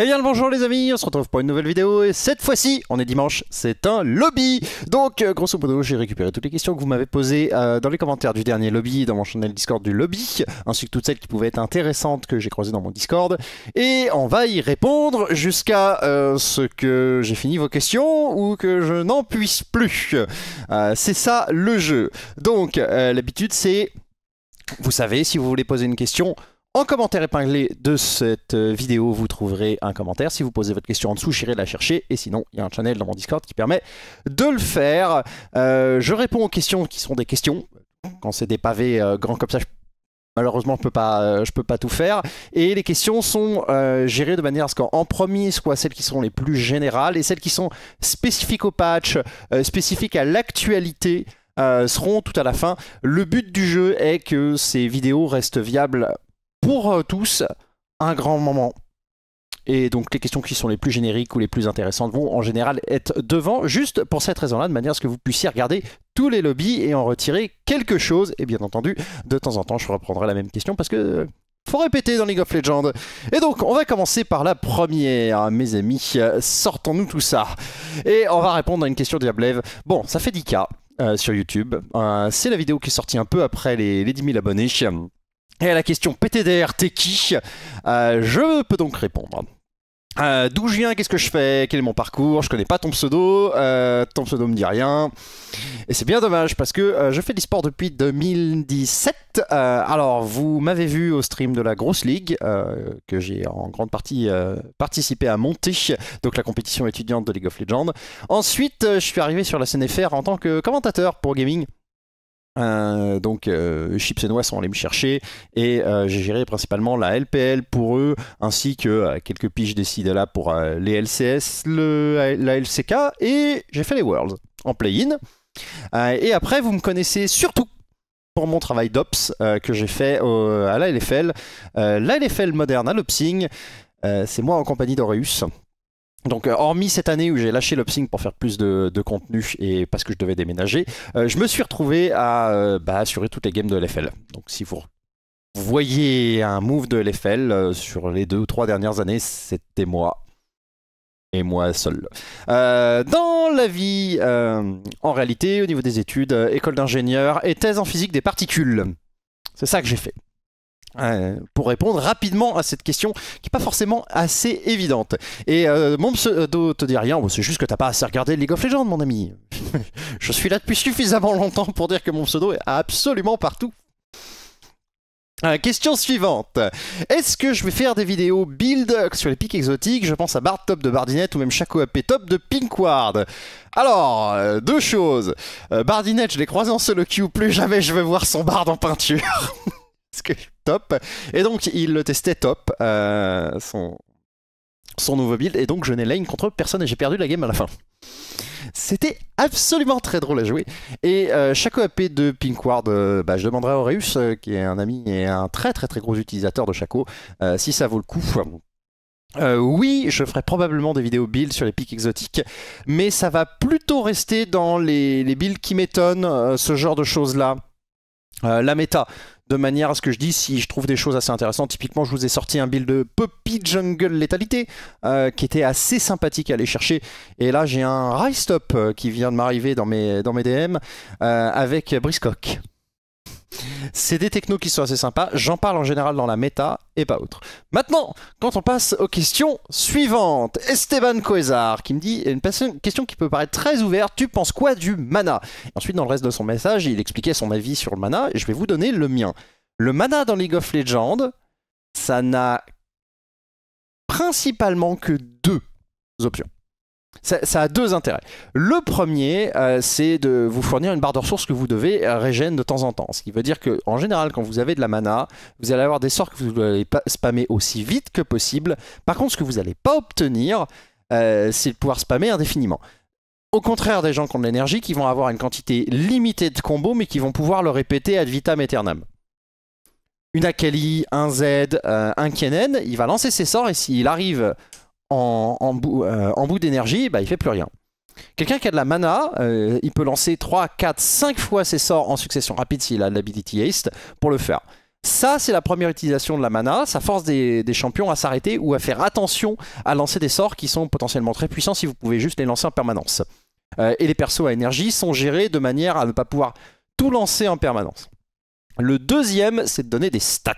Eh bien le bonjour les amis, on se retrouve pour une nouvelle vidéo et cette fois-ci, on est dimanche, c'est un lobby Donc euh, grosso modo j'ai récupéré toutes les questions que vous m'avez posées euh, dans les commentaires du dernier lobby dans mon channel Discord du lobby ainsi que toutes celles qui pouvaient être intéressantes que j'ai croisées dans mon Discord et on va y répondre jusqu'à euh, ce que j'ai fini vos questions ou que je n'en puisse plus C'est ça le jeu Donc l'habitude c'est, vous savez si vous voulez poser une question en commentaire épinglé de cette euh, vidéo, vous trouverez un commentaire. Si vous posez votre question en dessous, j'irai la chercher. Et sinon, il y a un channel dans mon Discord qui permet de le faire. Euh, je réponds aux questions qui sont des questions. Quand c'est des pavés euh, grands comme ça, Malheureusement, je ne peux, pas, je peux pas tout faire. Et les questions sont gérées de manière à ce qu'en premier soit celles qui sont les plus générales et celles qui sont spécifiques au patch, spécifiques à l'actualité. seront tout à la fin. Le but du jeu est que ces vidéos restent viables pour euh, tous un grand moment. Et donc les questions qui sont les plus génériques ou les plus intéressantes vont en général être devant, juste pour cette raison-là, de manière à ce que vous puissiez regarder tous les lobbies et en retirer quelque chose. Et bien entendu, de temps en temps, je reprendrai la même question parce que euh, faut répéter dans League of Legends. Et donc, on va commencer par la première, mes amis. Sortons-nous tout ça. Et on va répondre à une question de Diablev. Bon, ça fait 10K euh, sur YouTube. c'est la vidéo qui est sortie un peu après les, les 10 000 abonnés. Et à la question PTDR, t'es qui euh, Je peux donc répondre. Euh, d'où je viens, qu'est-ce que je fais, quel est mon parcours, je connais pas ton pseudo, euh, ton pseudo me dit rien. Et c'est bien dommage parce que je fais du sport depuis 2017. alors, vous m'avez vu au stream de la Grosse Ligue, que j'ai en grande partie participé à monter, donc la compétition étudiante de League of Legends. Ensuite, je suis arrivé sur la CNFR en tant que commentateur pour gaming. Euh, donc euh, Chips et Noix sont allés me chercher et euh, j'ai géré principalement la LPL pour eux ainsi que quelques piches décides là pour les LCS, le, la LCK et j'ai fait les Worlds en play-in. et après vous me connaissez surtout pour mon travail d'Ops que j'ai fait à la LFL, la LFL moderne à l'Opsing, c'est moi en compagnie d'Aureus. Donc, euh, hormis cette année où j'ai lâché l'upsync pour faire plus de, contenu et parce que je devais déménager, euh, je me suis retrouvé à euh, bah, assurer toutes les games de l'FL. Donc, si vous voyez un move de l'FL sur les deux ou trois dernières années, c'était moi. Et moi seul. dans la vie, en réalité, au niveau des études, école d'ingénieur et thèse en physique des particules. C'est ça que j'ai fait. Euh, pour répondre rapidement à cette question qui n'est pas forcément assez évidente. Et euh, mon pseudo te dit rien, c'est juste que t'as pas assez regardé League of Legends, mon ami. Je suis là depuis suffisamment longtemps pour dire que mon pseudo est absolument partout. Euh, question suivante. Est-ce que je vais faire des vidéos build sur les pics exotiques Je pense à Bard Top de Bardinette ou même Shaco AP Top de Pinkward. Alors, deux choses. Bardinette, je l'ai croisé en solo queue, plus jamais je vais voir son bard en peinture. top. Et donc, il le testait top, euh, son, son nouveau build, et donc je n'ai lane contre personne et j'ai perdu la game à la fin. C'était absolument très drôle à jouer. Et euh, AP de Pinkward, euh, bah, je demanderai à Aureus, euh, qui est un ami et un très très très gros utilisateur de Chaco, si ça vaut le coup. oui, je ferai probablement des vidéos build sur les pics exotiques, mais ça va plutôt rester dans les, les builds qui m'étonnent, ce genre de choses-là. la méta, de manière à ce que je dis si je trouve des choses assez intéressantes. Typiquement, je vous ai sorti un build de Puppy Jungle Létalité euh, qui était assez sympathique à aller chercher. Et là, j'ai un Rise euh, qui vient de m'arriver dans mes, dans mes DM euh, avec Briscock. C'est des technos qui sont assez sympas. J'en parle en général dans la méta et pas autre. Maintenant, quand on passe aux questions suivantes, Esteban Coesar qui me dit une question qui peut paraître très ouverte. Tu penses quoi du mana Ensuite, dans le reste de son message, il expliquait son avis sur le mana et je vais vous donner le mien. Le mana dans League of Legends, ça n'a principalement que deux options. Ça, a deux intérêts. Le premier, euh, c'est de vous fournir une barre de ressources que vous devez euh, régénérer de temps en temps. Ce qui veut dire que, en général, quand vous avez de la mana, vous allez avoir des sorts que vous allez spammer aussi vite que possible. Par contre, ce que vous n'allez pas obtenir, euh, c'est de pouvoir spammer indéfiniment. Au contraire des gens qui ont de l'énergie, qui vont avoir une quantité limitée de combos, mais qui vont pouvoir le répéter ad vitam aeternam une Akali, un Z, un Kennen, il va lancer ses sorts et s'il arrive euh, en, bout, d'énergie, bah, il fait plus rien. Quelqu'un qui a de la mana, euh, il peut lancer 3, 4, 5 fois ses sorts en succession rapide s'il a l'ability haste pour le faire. Ça, c'est la première utilisation de la mana. Ça force des, champions à s'arrêter ou à faire attention à lancer des sorts qui sont potentiellement très puissants si vous pouvez juste les lancer en permanence. Euh, et les persos à énergie sont gérés de manière à ne pas pouvoir tout lancer en permanence. Le deuxième, c'est de donner des stats.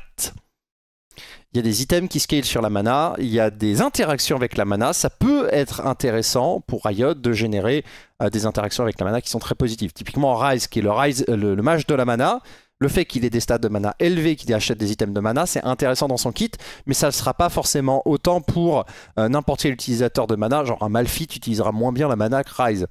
Il y a des items qui scalent sur la mana, il y a des interactions avec la mana. Ça peut être intéressant pour Riot de générer euh, des interactions avec la mana qui sont très positives. Typiquement Rise, qui est le, Rise, euh, mage de la mana, le fait qu'il ait des stats de mana élevés, qu'il achète des items de mana, c'est intéressant dans son kit, mais ça ne sera pas forcément autant pour euh, n'importe quel utilisateur de mana, genre un Malphite utilisera moins bien la mana que Rise.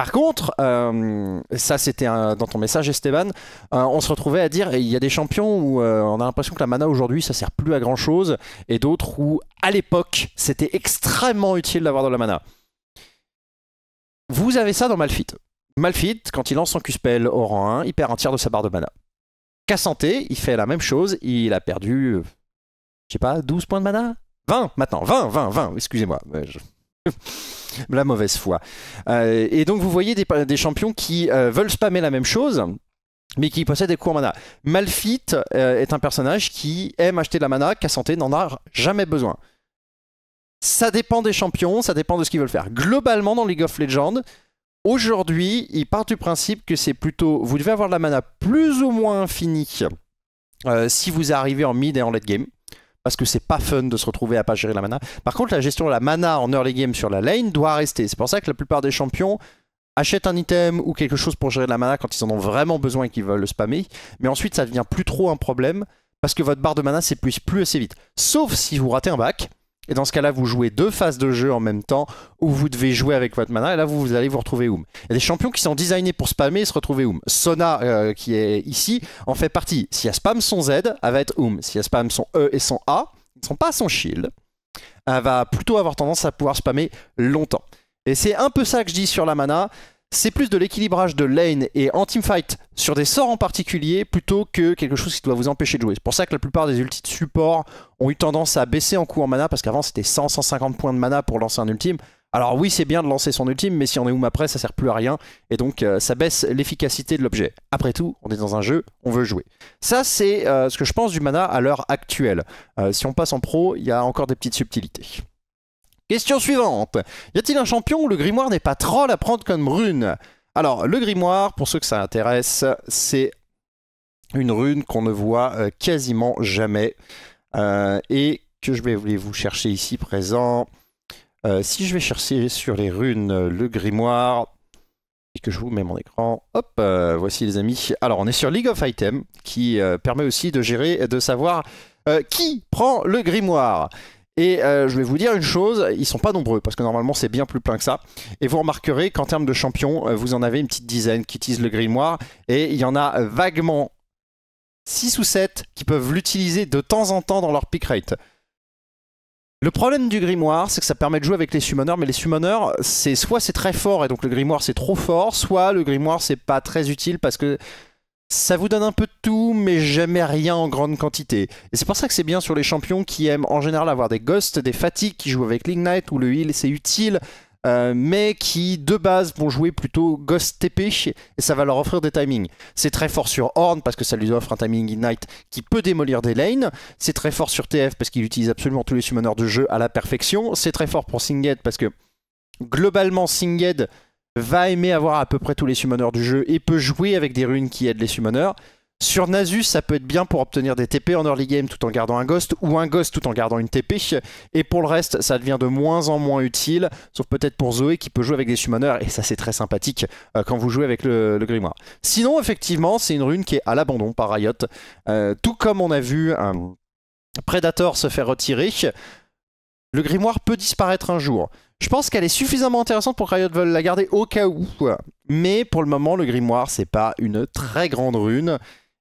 Par contre, euh, ça c'était euh, dans ton message Esteban, euh, on se retrouvait à dire il y a des champions où on a l'impression que la mana aujourd'hui ça sert plus à grand chose et d'autres où à l'époque c'était extrêmement utile d'avoir de la mana. Vous avez ça dans Malfit. Malfit, quand il lance son Q-Spell au rang 1, il perd un tiers de sa barre de mana. Qu'à il fait la même chose, il a perdu, je sais pas, 12 points de mana 20 maintenant, 20, 20, 20, excusez-moi la mauvaise foi. Euh, et donc vous voyez des, champions qui euh, veulent spammer la même chose, mais qui possèdent des cours mana. Malfit euh, est un personnage qui aime acheter de la mana, qu'à santé n'en a jamais besoin. Ça dépend des champions, ça dépend de ce qu'ils veulent faire. Globalement, dans League of Legends, aujourd'hui, ils partent du principe que c'est plutôt vous devez avoir de la mana plus ou moins infinie si vous arrivez en mid et en late game parce que c'est pas fun de se retrouver à pas gérer la mana. Par contre, la gestion de la mana en early game sur la lane doit rester. C'est pour ça que la plupart des champions achètent un item ou quelque chose pour gérer la mana quand ils en ont vraiment besoin et qu'ils veulent le spammer. Mais ensuite, ça devient plus trop un problème parce que votre barre de mana s'épuise plus assez vite. Sauf si vous ratez un bac et dans ce cas-là, vous jouez deux phases de jeu en même temps où vous devez jouer avec votre mana. Et là, vous, allez vous retrouver Oum. Il y a des champions qui sont designés pour spammer et se retrouver Oum. Sona, euh, qui est ici, en fait partie. Si elle spam son Z, elle va être Oum. Si elle spam son E et son A, ils ne sont pas son shield. Elle va plutôt avoir tendance à pouvoir spammer longtemps. Et c'est un peu ça que je dis sur la mana c'est plus de l'équilibrage de lane et en teamfight sur des sorts en particulier plutôt que quelque chose qui doit vous empêcher de jouer. C'est pour ça que la plupart des ultis de support ont eu tendance à baisser en coût en mana parce qu'avant c'était 100-150 points de mana pour lancer un ultime. Alors oui c'est bien de lancer son ultime mais si on est où après ça sert plus à rien et donc euh, ça baisse l'efficacité de l'objet. Après tout on est dans un jeu, on veut jouer. Ça c'est euh, ce que je pense du mana à l'heure actuelle. Euh, si on passe en pro il y a encore des petites subtilités. Question suivante. Y a-t-il un champion où le grimoire n'est pas troll à prendre comme rune Alors, le grimoire, pour ceux que ça intéresse, c'est une rune qu'on ne voit euh, quasiment jamais euh, et que je vais vous chercher ici présent. Euh, si je vais chercher sur les runes le grimoire et que je vous mets mon écran, hop, voici les amis. Alors on est sur League of Items qui permet aussi de gérer, et de savoir qui prend le grimoire. Et euh, je vais vous dire une chose, ils sont pas nombreux, parce que normalement c'est bien plus plein que ça. Et vous remarquerez qu'en termes de champions, euh, vous en avez une petite dizaine qui utilisent le grimoire, et il y en a vaguement 6 ou 7 qui peuvent l'utiliser de temps en temps dans leur pick rate. Le problème du grimoire, c'est que ça permet de jouer avec les summoners, mais les summoners, c'est soit c'est très fort et donc le grimoire c'est trop fort, soit le grimoire c'est pas très utile parce que ça vous donne un peu de tout, mais jamais rien en grande quantité. Et c'est pour ça que c'est bien sur les champions qui aiment en général avoir des ghosts, des fatigues qui jouent avec l'ignite ou le heal, c'est utile, euh, mais qui de base vont jouer plutôt ghost TP et ça va leur offrir des timings. C'est très fort sur Horn parce que ça lui offre un timing ignite qui peut démolir des lanes. C'est très fort sur TF parce qu'il utilise absolument tous les summoners de jeu à la perfection. C'est très fort pour Singed parce que globalement Singed va aimer avoir à peu près tous les summoners du jeu et peut jouer avec des runes qui aident les summoners. Sur Nasus, ça peut être bien pour obtenir des TP en early game tout en gardant un Ghost, ou un Ghost tout en gardant une TP. Et pour le reste, ça devient de moins en moins utile, sauf peut-être pour Zoé qui peut jouer avec des summoners, et ça c'est très sympathique euh, quand vous jouez avec le, Grimoire. Sinon, effectivement, c'est une rune qui est à l'abandon par Riot, euh, tout comme on a vu un euh, Predator se faire retirer le grimoire peut disparaître un jour. Je pense qu'elle est suffisamment intéressante pour que Riot veuille la garder au cas où. Mais pour le moment, le grimoire, c'est pas une très grande rune.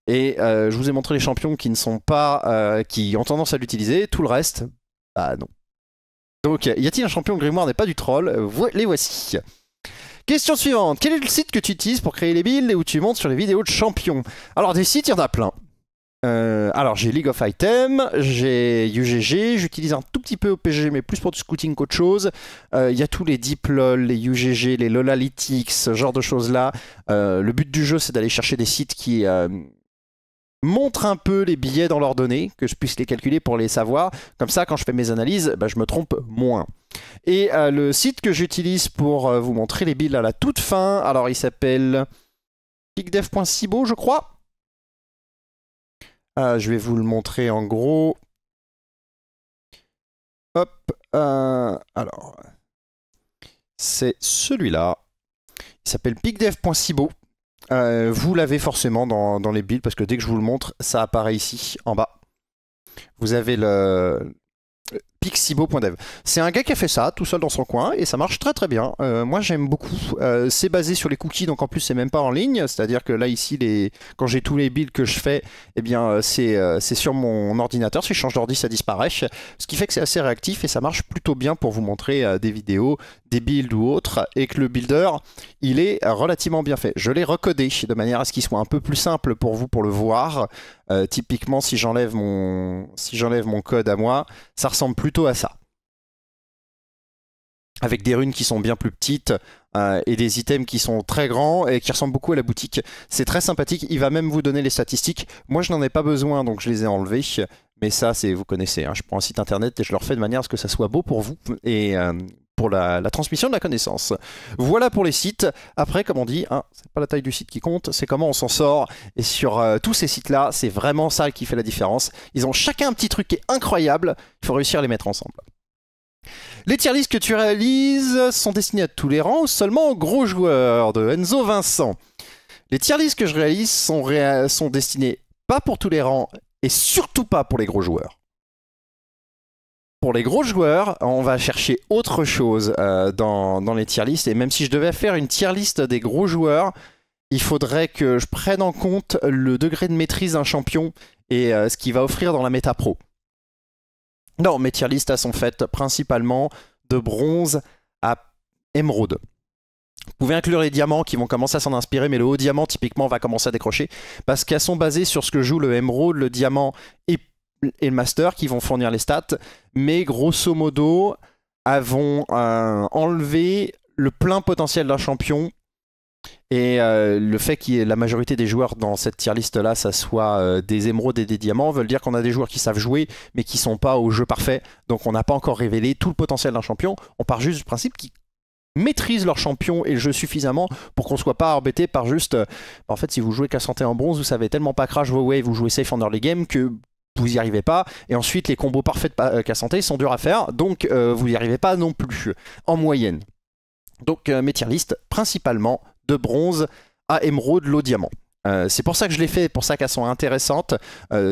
Et euh, je vous ai montré les champions qui ne sont pas. Euh, qui ont tendance à l'utiliser. Tout le reste, bah non. Donc, y a-t-il un champion grimoire n'est pas du troll Les voici. Question suivante. Quel est le site que tu utilises pour créer les builds et où tu montes sur les vidéos de champions Alors, des sites, il y en a plein. Euh, alors j'ai League of Items, j'ai UGG, j'utilise un tout petit peu OPG mais plus pour du scouting qu'autre chose. Il euh, y a tous les Deep les UGG, les LOLalytics, ce genre de choses là. Euh, le but du jeu c'est d'aller chercher des sites qui montrent un peu les billets dans leurs données, que je puisse les calculer pour les savoir. Comme ça quand je fais mes analyses, bah, je me trompe moins. Et le site que j'utilise pour vous montrer les billes à la toute fin, alors il s'appelle pickdev.cibo je crois. Ah, je vais vous le montrer en gros. Hop, euh, alors, c'est celui-là. Il s'appelle pigdev.cibo. Euh, vous l'avez forcément dans, dans les builds parce que dès que je vous le montre, ça apparaît ici en bas. Vous avez le, pixibo.dev. C'est un gars qui a fait ça tout seul dans son coin et ça marche très très bien. Euh, moi j'aime beaucoup. Euh, c'est basé sur les cookies donc en plus c'est même pas en ligne, c'est-à-dire que là ici les... quand j'ai tous les builds que je fais, eh bien euh, c'est sur mon ordinateur. Si je change d'ordi ça disparaît, ce qui fait que c'est assez réactif et ça marche plutôt bien pour vous montrer des vidéos, des builds ou autres et que le builder il est relativement bien fait. Je l'ai recodé de manière à ce qu'il soit un peu plus simple pour vous pour le voir. typiquement si j'enlève mon si j'enlève mon code à moi, ça ressemble plus plutôt à ça. Avec des runes qui sont bien plus petites euh, et des items qui sont très grands et qui ressemblent beaucoup à la boutique. C'est très sympathique, il va même vous donner les statistiques. Moi je n'en ai pas besoin donc je les ai enlevés. Mais ça, c'est vous connaissez, hein, je prends un site internet et je le refais de manière à ce que ça soit beau pour vous et euh, pour la, transmission de la connaissance. Voilà pour les sites. Après, comme on dit, hein, c'est pas la taille du site qui compte, c'est comment on s'en sort. Et sur euh, tous ces sites-là, c'est vraiment ça qui fait la différence. Ils ont chacun un petit truc qui est incroyable. Il faut réussir à les mettre ensemble. Les tier lists que tu réalises sont destinés à tous les rangs ou seulement aux gros joueurs de Enzo Vincent. Les tier lists que je réalise sont, sont destinés pas pour tous les rangs et surtout pas pour les gros joueurs pour les gros joueurs, on va chercher autre chose euh, dans, les tier lists. Et même si je devais faire une tier list des gros joueurs, il faudrait que je prenne en compte le degré de maîtrise d'un champion et euh, ce qu'il va offrir dans la méta pro. Non, mes tier lists sont faites principalement de bronze à émeraude. Vous pouvez inclure les diamants qui vont commencer à s'en inspirer, mais le haut diamant typiquement va commencer à décrocher parce qu'elles sont basées sur ce que joue le émeraude, le diamant et et le master qui vont fournir les stats, mais grosso modo, avons euh, enlevé le plein potentiel d'un champion. Et euh, le fait que la majorité des joueurs dans cette tier list là, ça soit euh, des émeraudes et des diamants, veulent dire qu'on a des joueurs qui savent jouer, mais qui sont pas au jeu parfait. Donc on n'a pas encore révélé tout le potentiel d'un champion. On part juste du principe qu'ils maîtrisent leur champion et le jeu suffisamment pour qu'on soit pas embêté par juste. Bah, en fait, si vous jouez qu'à santé en bronze, vous savez tellement pas crash vos waves, vous jouez safe en early game que vous n'y arrivez pas. Et ensuite, les combos parfaits de euh, santé sont durs à faire, donc euh, vous n'y arrivez pas non plus, en moyenne. Donc euh, mes tier listes, principalement de bronze à émeraude, l'eau diamant. c'est pour ça que je l'ai fait, pour ça qu'elles sont intéressantes.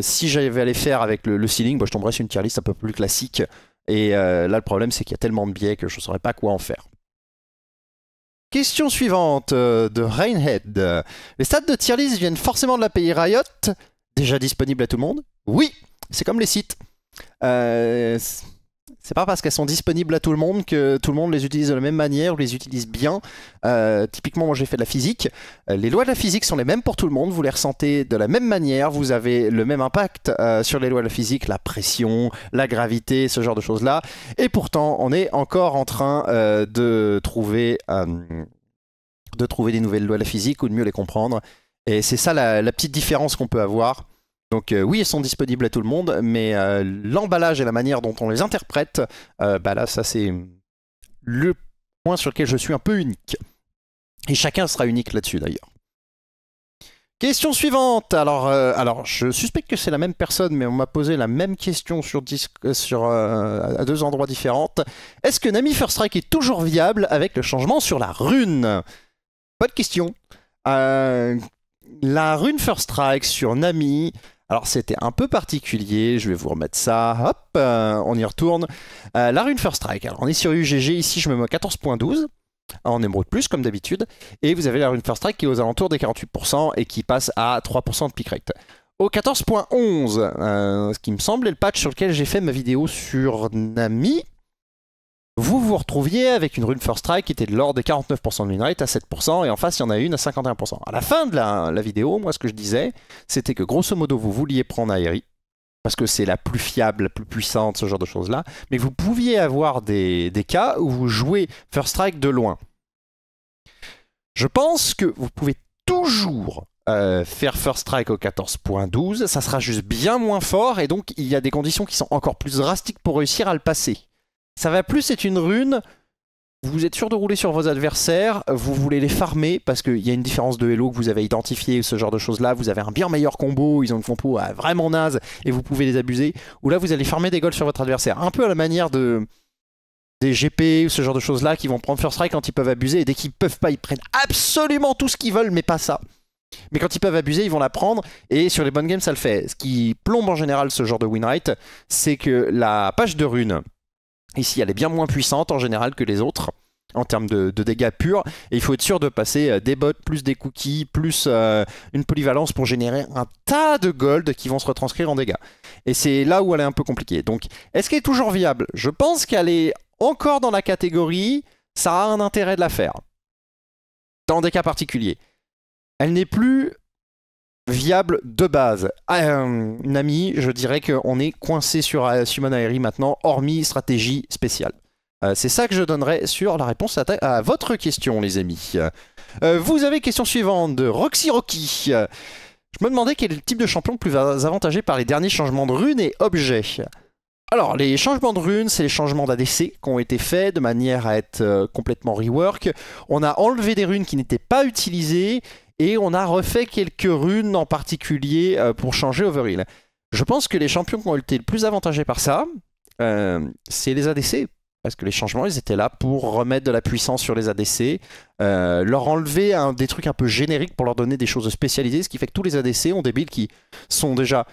si j'avais à les faire avec le, ceiling, bah, je tomberais sur une tier list un peu plus classique. Et là, le problème, c'est qu'il y a tellement de biais que je ne saurais pas quoi en faire. Question suivante de Rainhead. Les stats de tier list viennent forcément de la pays Riot, déjà disponible à tout le monde oui, c'est comme les sites. Euh, c'est pas parce qu'elles sont disponibles à tout le monde que tout le monde les utilise de la même manière ou les utilise bien. Euh, typiquement, moi j'ai fait de la physique. Euh, les lois de la physique sont les mêmes pour tout le monde, vous les ressentez de la même manière, vous avez le même impact sur les lois de la physique, la pression, la gravité, ce genre de choses-là. Et pourtant, on est encore en train de, trouver, de trouver des nouvelles lois de la physique ou de mieux les comprendre. Et c'est ça la, petite différence qu'on peut avoir. Donc euh, oui, ils sont disponibles à tout le monde, mais euh, l'emballage et la manière dont on les interprète, euh, bah là, ça c'est le point sur lequel je suis un peu unique. Et chacun sera unique là-dessus d'ailleurs. Question suivante. Alors, alors, je suspecte que c'est la même personne, mais on m'a posé la même question sur, sur à deux endroits différents. Est-ce que Nami First Strike est toujours viable avec le changement sur la rune Pas de question. la rune First Strike sur Nami, alors c'était un peu particulier, je vais vous remettre ça, hop, euh, on y retourne. Euh, la rune First Strike, alors on est sur UGG, ici je me mets 14.12 en émeraude plus comme d'habitude, et vous avez la rune First Strike qui est aux alentours des 48% et qui passe à 3% de pick Au 14.11, euh, ce qui me semble est le patch sur lequel j'ai fait ma vidéo sur Nami, vous vous retrouviez avec une rune first strike qui était de l'ordre des 49% de winrate à 7%, et en face, il y en a une à 51%. À la fin de la, vidéo, moi, ce que je disais, c'était que grosso modo, vous vouliez prendre Aerie parce que c'est la plus fiable, la plus puissante, ce genre de choses-là, mais vous pouviez avoir des, cas où vous jouez first strike de loin. Je pense que vous pouvez toujours euh, faire First Strike au 14.12, ça sera juste bien moins fort et donc il y a des conditions qui sont encore plus drastiques pour réussir à le passer. Ça va plus c'est une rune. Vous êtes sûr de rouler sur vos adversaires, vous voulez les farmer parce qu'il y a une différence de Hello que vous avez identifié, ce genre de choses-là. Vous avez un bien meilleur combo, ils ont une compo vraiment naze et vous pouvez les abuser. Ou là, vous allez farmer des golds sur votre adversaire. Un peu à la manière de, des GP ou ce genre de choses là qui vont prendre first strike quand ils peuvent abuser et dès qu'ils peuvent pas ils prennent absolument tout ce qu'ils veulent mais pas ça. Mais quand ils peuvent abuser, ils vont la prendre et sur les bonnes games ça le fait. Ce qui plombe en général ce genre de win c'est que la page de rune. Ici, elle est bien moins puissante en général que les autres en termes de, dégâts purs. Et il faut être sûr de passer euh, des bots, plus des cookies, plus euh, une polyvalence pour générer un tas de gold qui vont se retranscrire en dégâts. Et c'est là où elle est un peu compliquée. Donc, est-ce qu'elle est toujours viable Je pense qu'elle est encore dans la catégorie, ça a un intérêt de la faire. Dans des cas particuliers. Elle n'est plus viable de base. Euh, Nami, je dirais qu'on est coincé sur euh, Simon Aeri maintenant, hormis stratégie spéciale. Euh, c'est ça que je donnerai sur la réponse à, votre question, les amis. Euh, vous avez question suivante de Roxy Rocky. Je me demandais quel est le type de champion le plus avantagé par les derniers changements de runes et objets. Alors, les changements de runes, c'est les changements d'ADC qui ont été faits de manière à être complètement rework. On a enlevé des runes qui n'étaient pas utilisées et on a refait quelques runes en particulier euh, pour changer Overkill. Je pense que les champions qui ont été le plus avantagés par ça, euh, c'est les ADC. Parce que les changements, ils étaient là pour remettre de la puissance sur les ADC, euh, leur enlever des trucs un peu génériques pour leur donner des choses spécialisées, ce qui fait que tous les ADC ont des builds qui sont déjà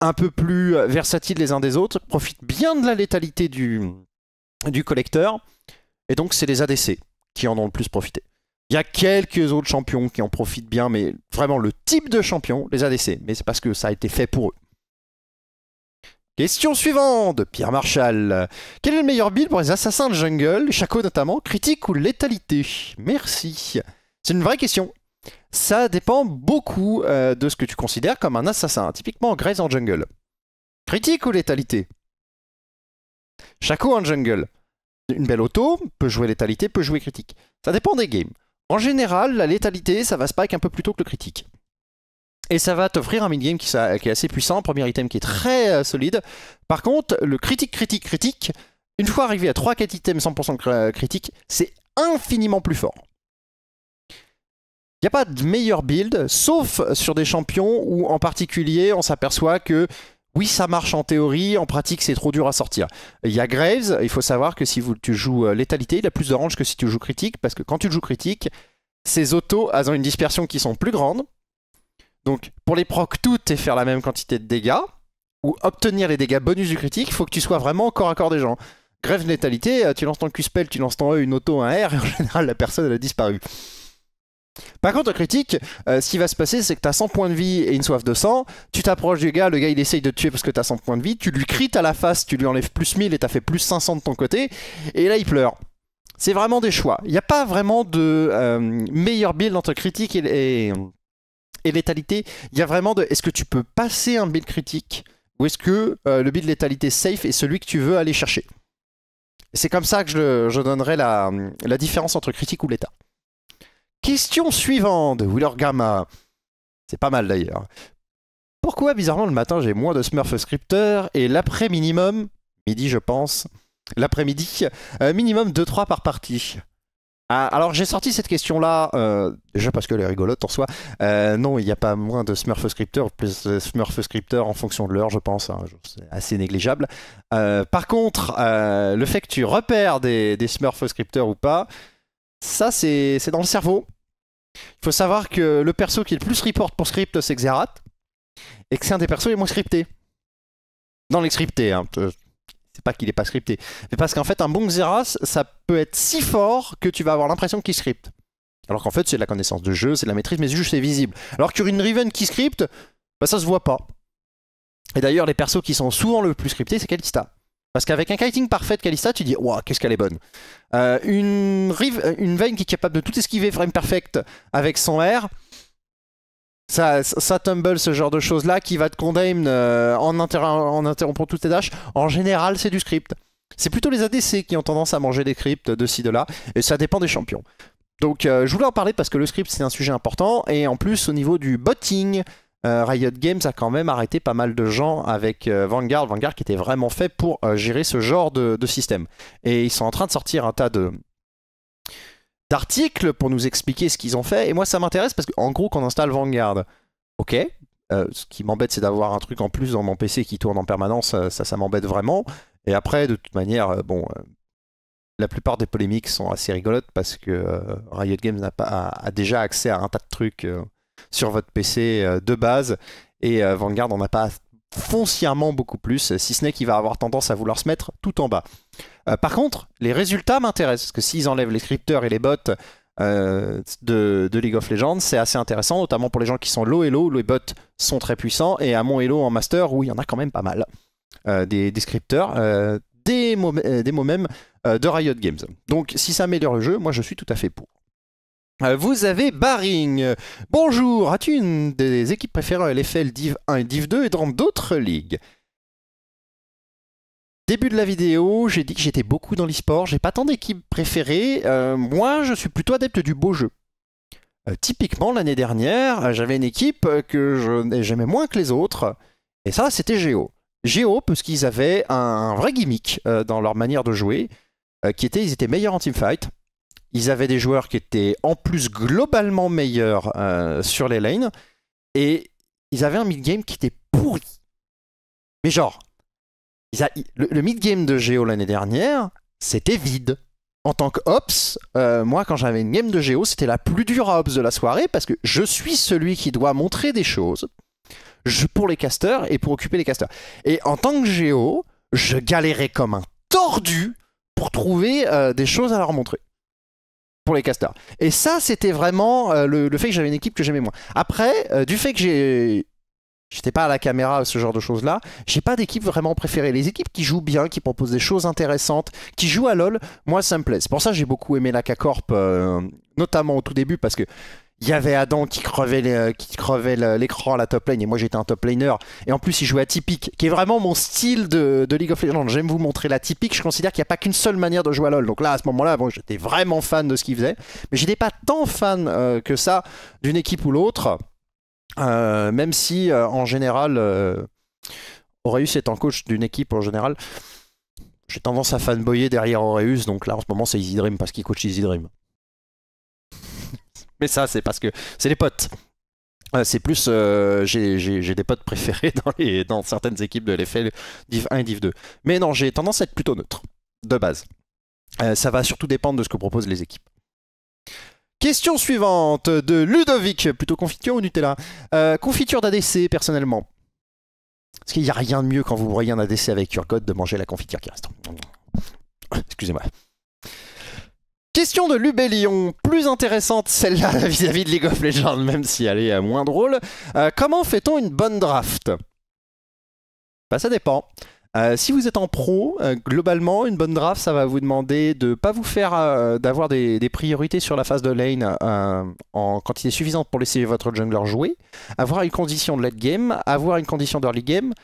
un peu plus versatiles les uns des autres, profitent bien de la létalité du, du collecteur, et donc c'est les ADC qui en ont le plus profité. Il y a quelques autres champions qui en profitent bien, mais vraiment le type de champion, les ADC. Mais c'est parce que ça a été fait pour eux. Question suivante, Pierre Marshall. Quel est le meilleur build pour les assassins de jungle, Shaco notamment, critique ou létalité Merci. C'est une vraie question. Ça dépend beaucoup euh, de ce que tu considères comme un assassin, typiquement Graves en jungle. Critique ou létalité Shaco en jungle. Une belle auto peut jouer létalité, peut jouer critique. Ça dépend des games. En général, la létalité, ça va spike un peu plus tôt que le critique. Et ça va t'offrir un mid-game qui, est assez puissant, premier item qui est très euh, solide. Par contre, le critique, critique, critique, une fois arrivé à 3 4 items 100% euh, critique, c'est infiniment plus fort. Il n'y a pas de meilleur build, sauf sur des champions où en particulier on s'aperçoit que oui, ça marche en théorie, en pratique, c'est trop dur à sortir. Il y a Graves, il faut savoir que si tu joues euh, létalité, il a plus de que si tu joues critique, parce que quand tu joues critique, ces autos ont une dispersion qui sont plus grandes. Donc, pour les proc toutes et faire la même quantité de dégâts, ou obtenir les dégâts bonus du critique, il faut que tu sois vraiment corps à corps des gens. Grève létalité, euh, tu lances ton Q-spell, tu lances ton E, une auto, un R, et en général, la personne, elle a disparu. Par contre, en critique, euh, ce qui va se passer, c'est que tu as 100 points de vie et une soif de sang. Tu t'approches du gars, le gars il essaye de te tuer parce que tu as 100 points de vie. Tu lui crites à la face, tu lui enlèves plus 1000 et t'as fait plus 500 de ton côté. Et là, il pleure. C'est vraiment des choix. Il n'y a pas vraiment de euh, meilleur build entre critique et, et, létalité. Il y a vraiment de est-ce que tu peux passer un build critique ou est-ce que euh, le build létalité safe est celui que tu veux aller chercher C'est comme ça que je, donnerai la, la différence entre critique ou l'état. Question suivante, Willer Gamma. C'est pas mal d'ailleurs. Pourquoi bizarrement le matin j'ai moins de Smurf et l'après minimum, midi je pense, l'après-midi, euh, minimum 2-3 par partie ah, alors j'ai sorti cette question-là, euh, déjà parce elle est rigolote en soi. Euh, non, il n'y a pas moins de Smurf scripteurs plus de Smurf en fonction de l'heure, je pense. c'est hein, assez négligeable. par contre, le fait que tu repères des, des ou pas, ça, c'est dans le cerveau. Il faut savoir que le perso qui est le plus report pour script, c'est Xerath. Et que c'est un des persos les moins scriptés. Dans les scriptés, hein. C'est pas qu'il est pas scripté. Mais parce qu'en fait, un bon Xerath, ça peut être si fort que tu vas avoir l'impression qu'il script, Alors qu'en fait, c'est de la connaissance de jeu, c'est de la maîtrise, mais juste c'est visible. Alors une Riven qui script, bah, ça se voit pas. Et d'ailleurs, les persos qui sont souvent le plus scriptés, c'est Kalista. Parce qu'avec un kiting parfait de Kalista, tu dis, wow, qu'est-ce qu'elle est bonne. Euh, une, rive, euh, une veine qui est capable de tout esquiver frame perfect avec son R, Ça, ça, tumble, ce genre de choses-là, qui va te condamner euh, en, interrompant toutes tes dashes. En général, c'est du script. C'est plutôt les ADC qui ont tendance à manger des cryptes de ci, de là, et ça dépend des champions. Donc je voulais en parler parce que le script c'est un sujet important, et en plus au niveau du botting, euh, Riot Games a quand même arrêté pas mal de gens avec euh, Vanguard, Vanguard qui était vraiment fait pour euh, gérer ce genre de, système. Et ils sont en train de sortir un tas de d'articles pour nous expliquer ce qu'ils ont fait. Et moi, ça m'intéresse parce qu'en gros, quand on installe Vanguard, ok, ce qui m'embête, c'est d'avoir un truc en plus dans mon PC qui tourne en permanence, ça, ça m'embête vraiment. Et après, de toute manière, bon, la plupart des polémiques sont assez rigolotes parce que Riot Games n'a pas, a, déjà accès à un tas de trucs sur votre PC euh, de base. Et euh, Vanguard n'en a pas foncièrement beaucoup plus, euh, si ce n'est qu'il va avoir tendance à vouloir se mettre tout en bas. par contre, les résultats m'intéressent, parce que s'ils enlèvent les scripteurs et les bots de, League of Legends, c'est assez intéressant, notamment pour les gens qui sont low elo, où les bots sont très puissants, et à mon elo en master, où il y en a quand même pas mal, des, scripteurs, des mots, des mots même de Riot Games. Donc si ça améliore le jeu, moi je suis tout à fait pour. Euh, vous avez Baring. Bonjour, as-tu une des équipes préférées à LFL Div 1 et Div 2 et dans d'autres ligues Début de la vidéo, j'ai dit que j'étais beaucoup dans l'e-sport, j'ai pas tant d'équipes préférées, euh, moi je suis plutôt adepte du beau jeu. Euh, typiquement l'année dernière, j'avais une équipe que j'aimais moins que les autres, et ça c'était Géo. Géo parce qu'ils avaient un, vrai gimmick dans leur manière de jouer, qui était ils étaient meilleurs en teamfight, ils avaient des joueurs qui étaient en plus globalement meilleurs euh, sur les lanes. Et ils avaient un mid-game qui était pourri. Mais genre, le, mid-game de Géo l'année dernière, c'était vide. En tant que Ops, euh, moi quand j'avais une game de Géo, c'était la plus dure à Ops de la soirée parce que je suis celui qui doit montrer des choses pour les casters et pour occuper les casters. Et en tant que Géo, je galérais comme un tordu pour trouver euh, des choses à leur montrer les casters. Et ça, c'était vraiment euh, le, fait que j'avais une équipe que j'aimais moins. Après, euh, du fait que j'ai J'étais pas à la caméra, ce genre de choses-là. J'ai pas d'équipe vraiment préférée. Les équipes qui jouent bien, qui proposent des choses intéressantes, qui jouent à LoL, moi ça me plaît. C'est pour ça j'ai beaucoup aimé la k euh, notamment au tout début, parce que il y avait Adam qui crevait, euh, l'écran à la top lane et moi j'étais un top laner. Et en plus il jouait atypique, qui est vraiment mon style de, League of Legends. J'aime vous montrer l'atypique, je considère qu'il n'y a pas qu'une seule manière de jouer à LoL. Donc là à ce moment-là, j'étais vraiment fan de ce qu'il faisait. Mais je n'étais pas tant fan euh, que ça d'une équipe ou l'autre. Euh, même si en général, Aureus étant coach d'une équipe en général. J'ai tendance à fanboyer derrière Aureus, donc là en ce moment c'est Easy Dream parce qu'il coach Easy Dream mais ça, c'est parce que c'est les potes. Euh, c'est plus, euh, j'ai des potes préférés dans, certaines équipes de l'FL, Div 1 et Div 2. Mais non, j'ai tendance à être plutôt neutre, de base. Euh, ça va surtout dépendre de ce que proposent les équipes. Question suivante de Ludovic, plutôt confiture ou Nutella Confiture d'ADC, personnellement. Parce qu'il n'y a rien de mieux quand vous broyez un ADC avec Urgot de manger la confiture qui reste. Excusez-moi. Question de Lubellion, plus intéressante celle-là vis-à-vis de League of Legends, même si elle est euh, moins drôle. Euh, comment fait-on une bonne draft Bah ça dépend. Euh, si vous êtes en pro, globalement, une bonne draft, ça va vous demander de ne pas vous faire d'avoir des, priorités sur la phase de lane en quantité suffisante pour laisser votre jungler jouer, avoir une condition de late game, avoir une condition d'early game,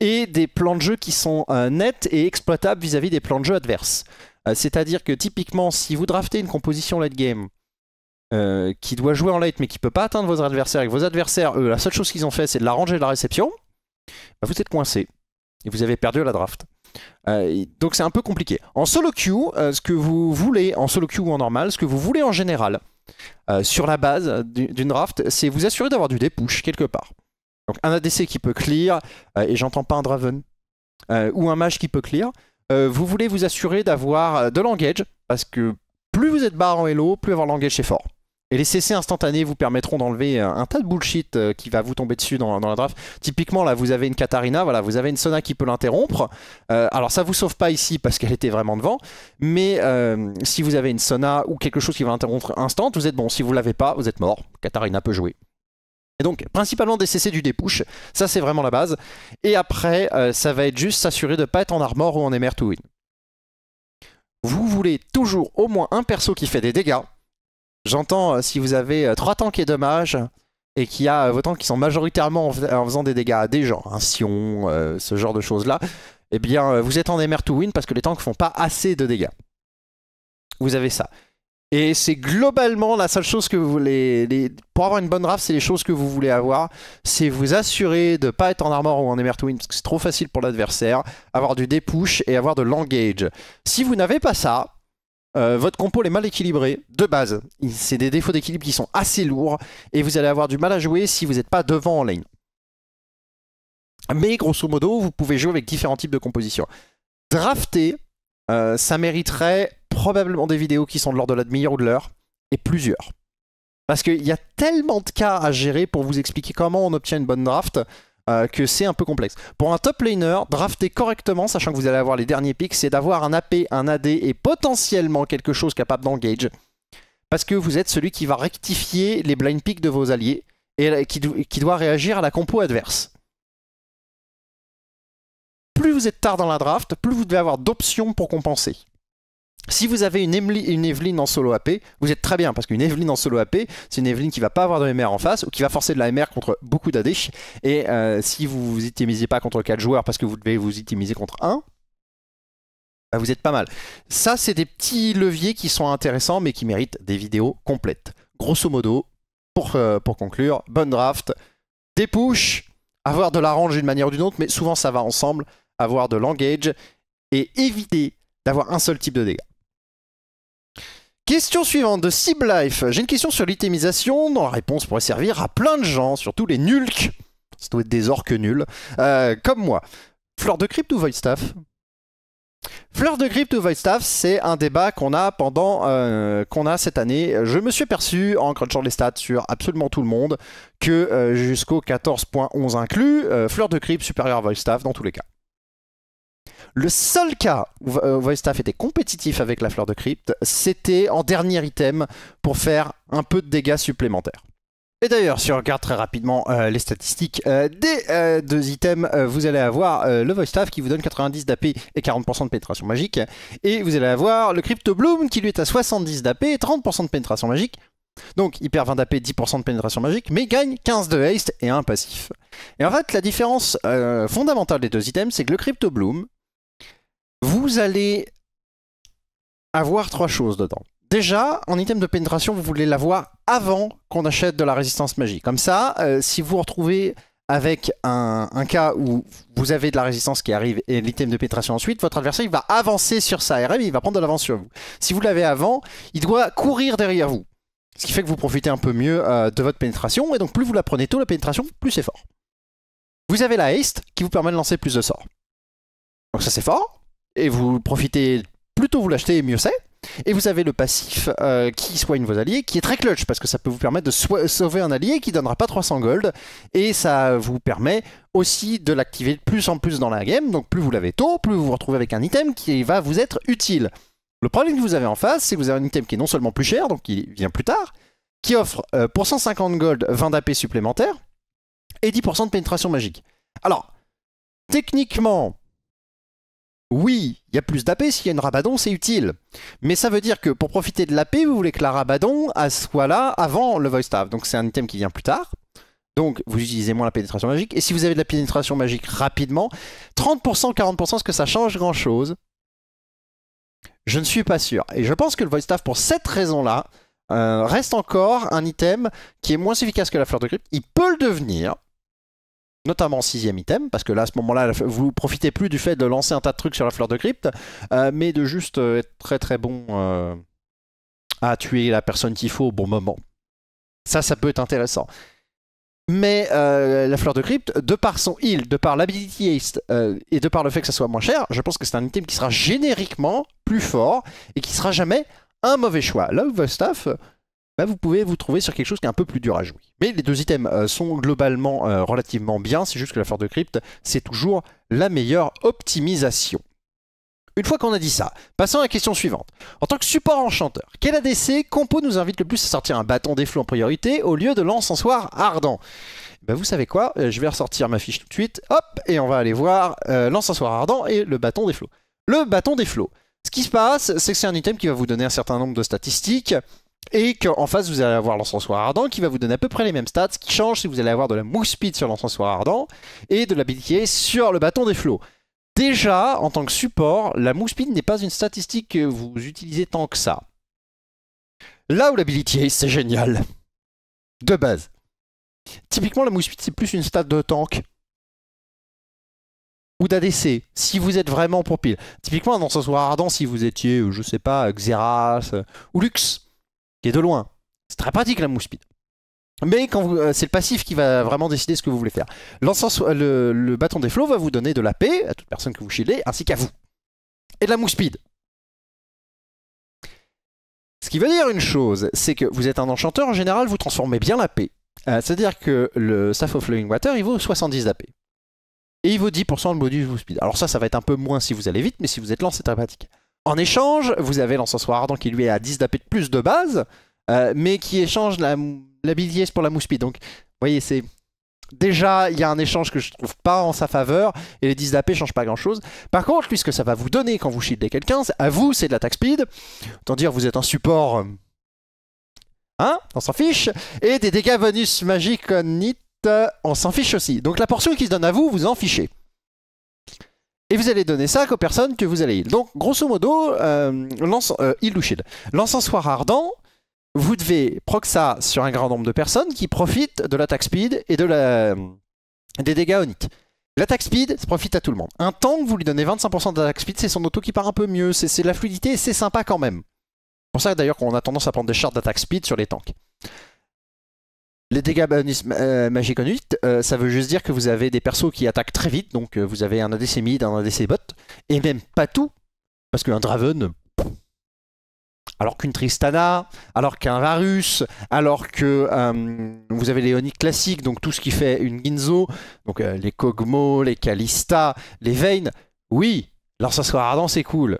et des plans de jeu qui sont nets et exploitables vis à -vis des plans de jeu adverses. Euh, c'est-à-dire que typiquement, si vous draftez une composition late game euh, qui doit jouer en late mais qui peut pas atteindre vos adversaires et que vos adversaires, eux, la seule chose qu'ils ont fait c'est de la ranger de la réception, bah, vous êtes coincé et vous avez perdu la draft. Euh, donc c'est un peu compliqué. En solo queue, ce que vous voulez, en solo queue ou en normal, ce que vous voulez en général, sur la base d'une draft, c'est vous assurer d'avoir du dépouche, quelque part. Donc un ADC qui peut clear, et j'entends pas un Draven, ou un mage qui peut clear, euh, vous voulez vous assurer d'avoir euh, de l'engage, parce que plus vous êtes barre en hello, plus avoir langage c'est fort. Et les CC instantanés vous permettront d'enlever euh, un tas de bullshit qui va vous tomber dessus dans, la draft. Typiquement, là, vous avez une Katarina, voilà, vous avez une Sona qui peut l'interrompre. alors, ça vous sauve pas ici parce qu'elle était vraiment devant. Mais si vous avez une Sona ou quelque chose qui va l'interrompre instant, vous êtes bon. Si vous l'avez pas, vous êtes mort. Katarina peut jouer. Et donc, principalement des CC du dépouche, ça c'est vraiment la base. Et après, euh, ça va être juste s'assurer de ne pas être en armor ou en MR to win. Vous voulez toujours au moins un perso qui fait des dégâts. J'entends euh, si vous avez euh, trois 3 tanks et dommages, et qu'il y a vos tanks qui sont majoritairement en, faisant des dégâts à des gens, un Sion, ce genre de choses-là, eh bien vous êtes en MR to win parce que les tanks font pas assez de dégâts. Vous avez ça. Et c'est globalement la seule chose que vous voulez. Les, pour avoir une bonne draft, c'est les choses que vous voulez avoir. C'est vous assurer de ne pas être en armor ou en emer parce que c'est trop facile pour l'adversaire. Avoir du dépouche et avoir de l'engage. Si vous n'avez pas ça, euh, votre compo est mal équilibré de base. C'est des défauts d'équilibre qui sont assez lourds et vous allez avoir du mal à jouer si vous n'êtes pas devant en lane. Mais grosso modo, vous pouvez jouer avec différents types de compositions. Drafter, euh, ça mériterait probablement des vidéos qui sont de l'ordre de la demi-heure ou de l'heure, et plusieurs. Parce qu'il y a tellement de cas à gérer pour vous expliquer comment on obtient une bonne draft euh, que c'est un peu complexe. Pour un top laner, drafter correctement, sachant que vous allez avoir les derniers picks, c'est d'avoir un AP, un AD et potentiellement quelque chose capable d'engage. Parce que vous êtes celui qui va rectifier les blind picks de vos alliés et qui doit réagir à la compo adverse. Plus vous êtes tard dans la draft, plus vous devez avoir d'options pour compenser. Si vous avez une, Emily, en solo AP, vous êtes très bien parce qu'une Evelyne en solo AP, c'est une Evelyn qui va pas avoir de MR en face ou qui va forcer de la MR contre beaucoup d'AD. Et euh, si vous vous itemisez pas contre 4 joueurs parce que vous devez vous itemiser contre 1, bah, vous êtes pas mal. Ça, c'est des petits leviers qui sont intéressants mais qui méritent des vidéos complètes. Grosso modo, pour, euh, pour conclure, bonne draft, des avoir de la range d'une manière ou d'une autre, mais souvent ça va ensemble, avoir de l'engage et éviter d'avoir un seul type de dégâts. Question suivante de Ciblife. J'ai une question sur l'itémisation dont la réponse pourrait servir à plein de gens, surtout les nulks. cest doit être des orques nuls. Euh, comme moi. Fleur de crypte ou Voidstaff Fleur de crypte ou Voidstaff, c'est un débat qu'on a pendant euh, qu'on a cette année. Je me suis aperçu en crunchant les stats sur absolument tout le monde que euh, jusqu'au 14.11 inclus, Fleur de crypte supérieure à Voidstaff dans tous les cas. Le seul cas où Voystaff euh, était compétitif avec la fleur de crypte, c'était en dernier item pour faire un peu de dégâts supplémentaires. Et d'ailleurs, si on regarde très rapidement euh, les statistiques euh, des deux items, vous allez avoir le Voice qui vous donne 90 d'AP et 40% de pénétration magique. Et vous allez avoir le Crypto Bloom qui lui est à 70 d'AP et 30% de pénétration magique. Donc il perd 20 d'AP, 10% de pénétration magique, mais gagne 15 de haste et un passif. Et en fait, la différence fondamentale des deux items, c'est que le Crypto Bloom, vous allez avoir trois choses dedans. Déjà, en item de pénétration, vous voulez l'avoir avant qu'on achète de la résistance magique Comme ça, euh, si vous vous retrouvez avec un, cas où vous avez de la résistance qui arrive et l'item de pénétration ensuite, votre adversaire il va avancer sur sa RM, il va prendre de l'avance sur vous. Si vous l'avez avant, il doit courir derrière vous. Ce qui fait que vous profitez un peu mieux euh, de votre pénétration, et donc plus vous la prenez tôt, la pénétration, plus c'est fort. Vous avez la haste qui vous permet de lancer plus de sorts. Donc ça c'est fort, et vous profitez, plus tôt vous l'achetez, mieux c'est. Et vous avez le passif euh, qui soigne vos alliés, qui est très clutch, parce que ça peut vous permettre de sauver un allié qui donnera pas 300 gold, et ça vous permet aussi de l'activer de plus en plus dans la game, donc plus vous l'avez tôt, plus vous vous retrouvez avec un item qui va vous être utile. Le problème que vous avez en face, c'est que vous avez un item qui est non seulement plus cher, donc qui vient plus tard, qui offre euh, pour 150 gold 20 d'AP supplémentaires, et 10% de pénétration magique. Alors, techniquement, oui, il y a plus d'AP, s'il y a une Rabadon, c'est utile. Mais ça veut dire que pour profiter de l'AP, vous voulez que la Rabadon soit là avant le Voice Donc c'est un item qui vient plus tard. Donc vous utilisez moins la pénétration magique. Et si vous avez de la pénétration magique rapidement, 30%, 40%, est-ce que ça change grand-chose Je ne suis pas sûr. Et je pense que le Voice pour cette raison-là, euh, reste encore un item qui est moins efficace que la fleur de crypt. Il peut le devenir, notamment sixième item, parce que là, à ce moment-là, vous profitez plus du fait de lancer un tas de trucs sur la fleur de crypte, euh, mais de juste euh, être très très bon euh, à tuer la personne qu'il faut au bon moment. Ça, ça peut être intéressant. Mais la fleur de crypte, de par son heal, de par l'ability haste et de par le fait que ça soit moins cher, je pense que c'est un item qui sera génériquement plus fort et qui sera jamais un mauvais choix. Love the stuff. Bah, vous pouvez vous trouver sur quelque chose qui est un peu plus dur à jouer. Mais les deux items euh, sont globalement euh, relativement bien, c'est juste que la force de crypte, c'est toujours la meilleure optimisation. Une fois qu'on a dit ça, passons à la question suivante. En tant que support enchanteur, quel ADC compo nous invite le plus à sortir un bâton des flots en priorité au lieu de l'encensoir ardent eh ben, vous savez quoi, euh, je vais ressortir ma fiche tout de suite, hop, et on va aller voir l'encensoir ardent et le bâton des flots. Le bâton des flots. Ce qui se passe, c'est que c'est un item qui va vous donner un certain nombre de statistiques, et qu'en face vous allez avoir l'encensoir ardent qui va vous donner à peu près les mêmes stats. Ce qui change, c'est que vous allez avoir de la mousse speed sur l'encensoir ardent et de l'habilité sur le bâton des flots. Déjà, en tant que support, la mousse speed n'est pas une statistique que vous utilisez tant que ça. Là où l'habilité, c'est génial. De base. Typiquement, la mousse speed, c'est plus une stat de tank ou d'ADC, si vous êtes vraiment pour pile. Typiquement, un encensoir ardent, si vous étiez, euh, je sais pas, Xerath euh, ou Lux, qui de loin. C'est très pratique la mousse speed. Mais quand euh, c'est le passif qui va vraiment décider ce que vous voulez faire. Euh, le, le, bâton des flots va vous donner de la paix à toute personne que vous shieldez, ainsi qu'à vous. Et de la mousse speed. Ce qui veut dire une chose, c'est que vous êtes un enchanteur, en général, vous transformez bien la paix. Euh, c'est-à-dire que le Staff of Flowing Water, il vaut 70 d'AP. Et il vaut 10% le bonus move speed. Alors ça, ça va être un peu moins si vous allez vite, mais si vous êtes lent, c'est très pratique. En échange, vous avez l'encensoir donc qui lui est à 10 d'AP de plus de base, euh, mais qui échange la, la BDS pour la mouspie. Donc, vous voyez, c'est. Déjà, il y a un échange que je trouve pas en sa faveur, et les 10 d'AP changent pas grand chose. Par contre, puisque ça va vous donner quand vous shieldez quelqu'un, à vous, c'est de l'attaque speed. Autant dire, vous êtes un support. Euh, hein On s'en fiche. Et des dégâts bonus magiques euh, on s'en fiche aussi. Donc la portion qui se donne à vous, vous en fichez et vous allez donner ça aux personnes que vous allez heal. Donc, grosso modo, euh, euh, heal ou shield. L'encensoir ardent, vous devez proc ça sur un grand nombre de personnes qui profitent de l'attaque speed et de la... Euh, des dégâts onit. L'attaque speed, ça profite à tout le monde. Un tank, vous lui donnez 25% d'attaque speed, c'est son auto qui part un peu mieux, c'est la fluidité et c'est sympa quand même. C'est pour ça d'ailleurs qu'on a tendance à prendre des charts d'attaque speed sur les tanks. Les dégâts euh, magiques euh, ça veut juste dire que vous avez des persos qui attaquent très vite, donc euh, vous avez un ADC mid, un ADC bot, et même pas tout, parce qu'un Draven, alors qu'une Tristana, alors qu'un Varus, alors que vous avez les Onit classiques, donc tout ce qui fait une Ginzo, donc les Kogmo, les Kalista, les Vayne, oui, leur sera Ardent c'est cool.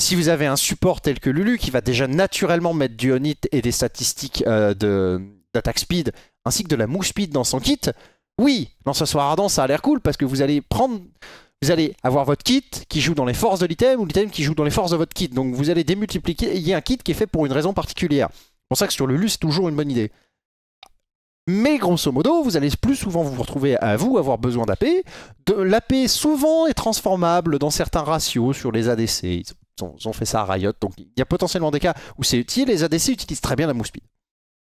Si vous avez un support tel que Lulu qui va déjà naturellement mettre du Onit et des statistiques de, tax speed ainsi que de la mousse speed dans son kit, oui, soir ardent, ça a l'air cool parce que vous allez prendre. Vous allez avoir votre kit qui joue dans les forces de l'item ou l'item qui joue dans les forces de votre kit. Donc vous allez démultiplier il y a un kit qui est fait pour une raison particulière. C'est pour ça que sur le LU, c'est toujours une bonne idée. Mais grosso modo, vous allez plus souvent vous retrouver à vous avoir besoin d'AP. L'AP souvent est transformable dans certains ratios sur les ADC. Ils ont, fait ça à Riot, donc il y a potentiellement des cas où c'est utile. Les ADC utilisent très bien la mousse speed.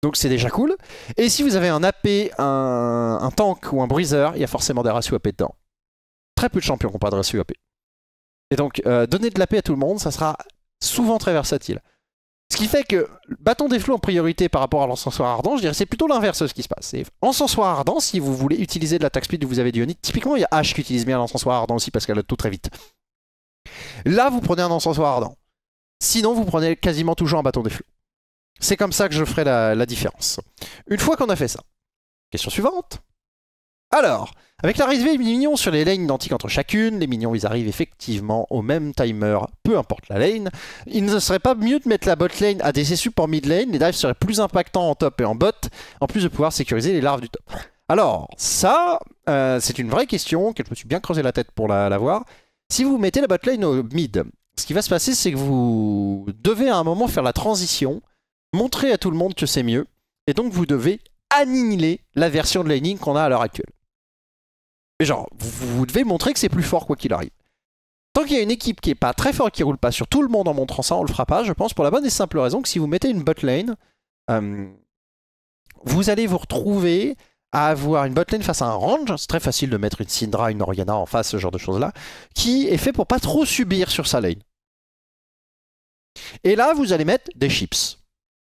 Donc c'est déjà cool. Et si vous avez un AP, un, tank ou un briseur, il y a forcément des ratios AP dedans. Très peu de champions n'ont pas de ratio AP. Et donc, euh, donner de l'AP à tout le monde, ça sera souvent très versatile. Ce qui fait que bâton des flots en priorité par rapport à l'encensoir ardent, je dirais c'est plutôt l'inverse de ce qui se passe. encensoir ardent, si vous voulez utiliser de l'attaque speed où vous avez du typiquement il y a H qui utilise bien l'encensoir ardent aussi parce qu'elle a tout très vite. Là, vous prenez un encensoir ardent. Sinon, vous prenez quasiment toujours un bâton des flots. C'est comme ça que je ferai la, différence. Une fois qu'on a fait ça, question suivante. Alors, avec l'arrivée des minions sur les lanes identiques entre chacune, les minions ils arrivent effectivement au même timer, peu importe la lane. Il ne serait pas mieux de mettre la bot lane à des sup en mid lane, les dives seraient plus impactants en top et en bot, en plus de pouvoir sécuriser les larves du top. Alors, ça, euh, c'est une vraie question que je me suis bien creusé la tête pour la, voir. Si vous mettez la bot lane au mid, ce qui va se passer, c'est que vous devez à un moment faire la transition montrer à tout le monde que c'est mieux, et donc vous devez annihiler la version de Lightning qu'on a à l'heure actuelle. Mais genre, vous, devez montrer que c'est plus fort quoi qu'il arrive. Tant qu'il y a une équipe qui est pas très forte, qui roule pas sur tout le monde en montrant ça, on le fera pas, je pense, pour la bonne et simple raison que si vous mettez une botlane, lane, euh, vous allez vous retrouver à avoir une botlane face à un range, c'est très facile de mettre une Syndra, une Organa en face, ce genre de choses-là, qui est fait pour pas trop subir sur sa lane. Et là, vous allez mettre des chips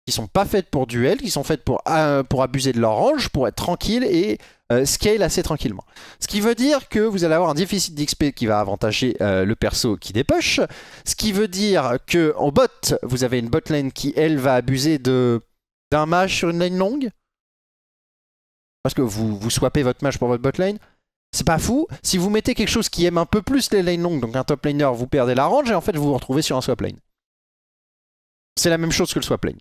qui sont pas faites pour duel, qui sont faites pour, euh, pour abuser de leur range, pour être tranquille et euh, scale assez tranquillement. Ce qui veut dire que vous allez avoir un déficit d'XP qui va avantager euh, le perso qui dépoche. Ce qui veut dire que en bot, vous avez une bot qui, elle, va abuser de d'un match sur une lane longue. Parce que vous, vous swappez votre match pour votre bot lane. C'est pas fou. Si vous mettez quelque chose qui aime un peu plus les lanes longues, donc un top laner, vous perdez la range et en fait vous vous retrouvez sur un swap lane. C'est la même chose que le swap lane.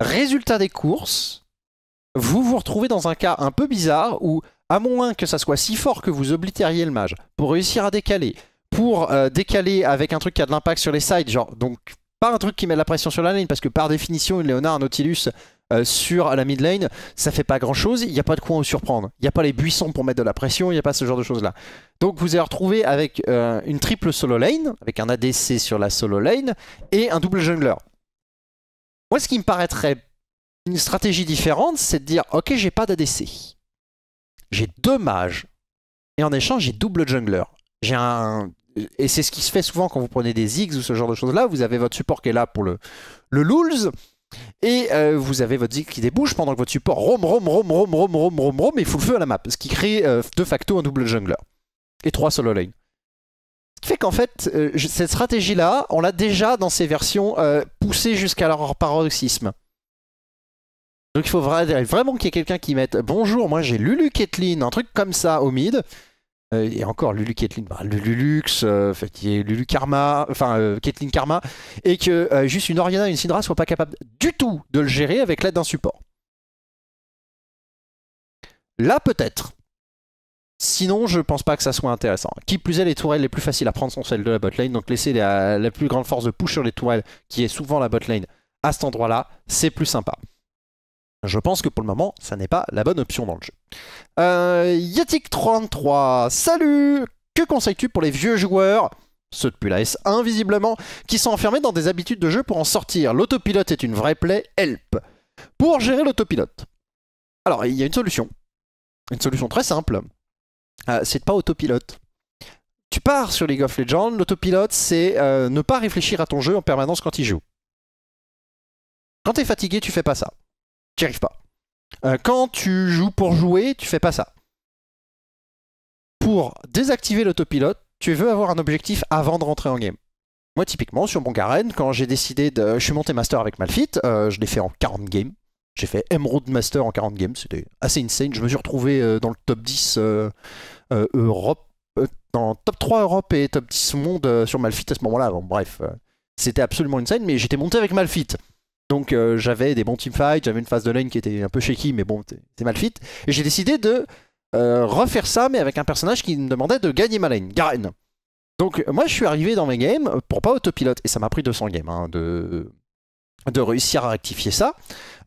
Résultat des courses, vous vous retrouvez dans un cas un peu bizarre où, à moins que ça soit si fort que vous obliteriez le mage, pour réussir à décaler, pour euh, décaler avec un truc qui a de l'impact sur les sides, genre, donc pas un truc qui met de la pression sur la lane, parce que par définition, une Léonard, un Nautilus euh, sur la mid lane, ça fait pas grand chose, il n'y a pas de coin où surprendre, il n'y a pas les buissons pour mettre de la pression, il n'y a pas ce genre de choses là. Donc vous allez retrouver avec euh, une triple solo lane, avec un ADC sur la solo lane, et un double jungler. Moi, ce qui me paraîtrait une stratégie différente, c'est de dire Ok, j'ai pas d'ADC. J'ai deux mages. Et en échange, j'ai double jungler. J'ai un. Et c'est ce qui se fait souvent quand vous prenez des Ziggs ou ce genre de choses-là. Vous avez votre support qui est là pour le, le Lulz. Et euh, vous avez votre Ziggs qui débouche pendant que votre support rom, rom, rom, rom, rom, rom, rom, rom et fout le feu à la map. Ce qui crée euh, de facto un double jungler. Et trois solo lane. Ce qui fait qu'en fait, euh, cette stratégie-là, on l'a déjà dans ces versions euh, poussée jusqu'à leur paroxysme. Donc il faut vraiment qu'il y ait quelqu'un qui mette Bonjour, moi j'ai Lulu Ketlin, un truc comme ça au mid. Euh, et encore Lulu Ketlin, bah, Lulu Lux, Lulu Karma, enfin Ketlin Karma, et que juste une Oriana et une Syndra soient pas capables du tout de le gérer avec l'aide d'un support. Là peut-être. Sinon, je pense pas que ça soit intéressant. Qui plus est, les tourelles les plus faciles à prendre sont celles de la botlane. Donc laisser la, plus grande force de push sur les tourelles, qui est souvent la botlane, à cet endroit-là, c'est plus sympa. Je pense que pour le moment, ça n'est pas la bonne option dans le jeu. Euh, Yatik33, salut Que conseilles-tu pour les vieux joueurs ceux depuis la S1 visiblement, qui sont enfermés dans des habitudes de jeu pour en sortir. L'autopilote est une vraie plaie, help. Pour gérer l'autopilote. Alors, il y a une solution. Une solution très simple. Euh, c'est de pas autopilote. Tu pars sur League of Legends, l'autopilote, c'est euh, ne pas réfléchir à ton jeu en permanence quand il joue. Quand tu es fatigué, tu fais pas ça. Tu arrives pas. Euh, quand tu joues pour jouer, tu fais pas ça. Pour désactiver l'autopilote, tu veux avoir un objectif avant de rentrer en game. Moi, typiquement, sur mon Garen, quand j'ai décidé de. Je suis monté master avec Malfit, je l'ai fait en 40 games. J'ai fait Emerald Master en 40 games, c'était assez insane. Je me suis retrouvé euh, dans le top 10 euh, euh, Europe, dans top 3 Europe et top 10 monde sur Malfit à ce moment-là. bref, c'était absolument insane, mais j'étais monté avec Malfit. Donc j'avais des bons teamfights, j'avais une phase de lane qui était un peu shaky, mais bon, c'est Malfit. Et j'ai décidé de refaire ça, mais avec un personnage qui me demandait de gagner ma lane, Garen. Donc moi je suis arrivé dans mes games pour pas autopilote, et ça m'a pris 200 games hein, de, de réussir à rectifier ça,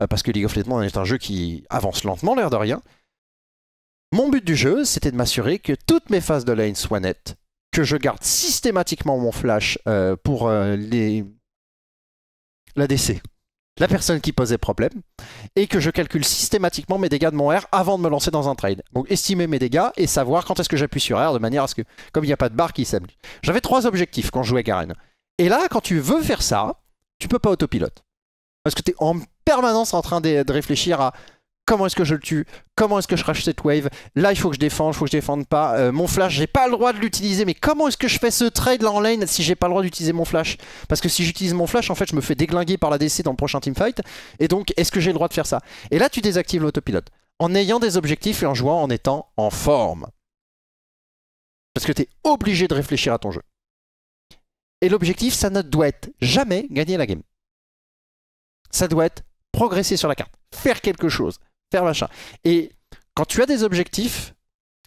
euh, parce que League of Legends est un jeu qui avance lentement, l'air de rien. Mon but du jeu, c'était de m'assurer que toutes mes phases de lane soient nettes, que je garde systématiquement mon flash euh, pour euh, les... la DC, la personne qui posait problème, et que je calcule systématiquement mes dégâts de mon R avant de me lancer dans un trade. Donc estimer mes dégâts et savoir quand est-ce que j'appuie sur R de manière à ce que, comme il n'y a pas de barre qui sème. J'avais trois objectifs quand je jouais Garen. Et là, quand tu veux faire ça, tu peux pas autopilote. Parce que tu es en permanence en train de, réfléchir à comment est-ce que je le tue, comment est-ce que je crache cette wave, là il faut que je défende, il faut que je défende pas, euh, mon flash j'ai pas le droit de l'utiliser, mais comment est-ce que je fais ce trade là en lane si j'ai pas le droit d'utiliser mon flash Parce que si j'utilise mon flash en fait je me fais déglinguer par la DC dans le prochain teamfight, et donc est-ce que j'ai le droit de faire ça Et là tu désactives l'autopilote, en ayant des objectifs et en jouant en étant en forme. Parce que tu es obligé de réfléchir à ton jeu. Et l'objectif ça ne doit être jamais gagner la game ça doit être progresser sur la carte, faire quelque chose, faire machin. Et quand tu as des objectifs,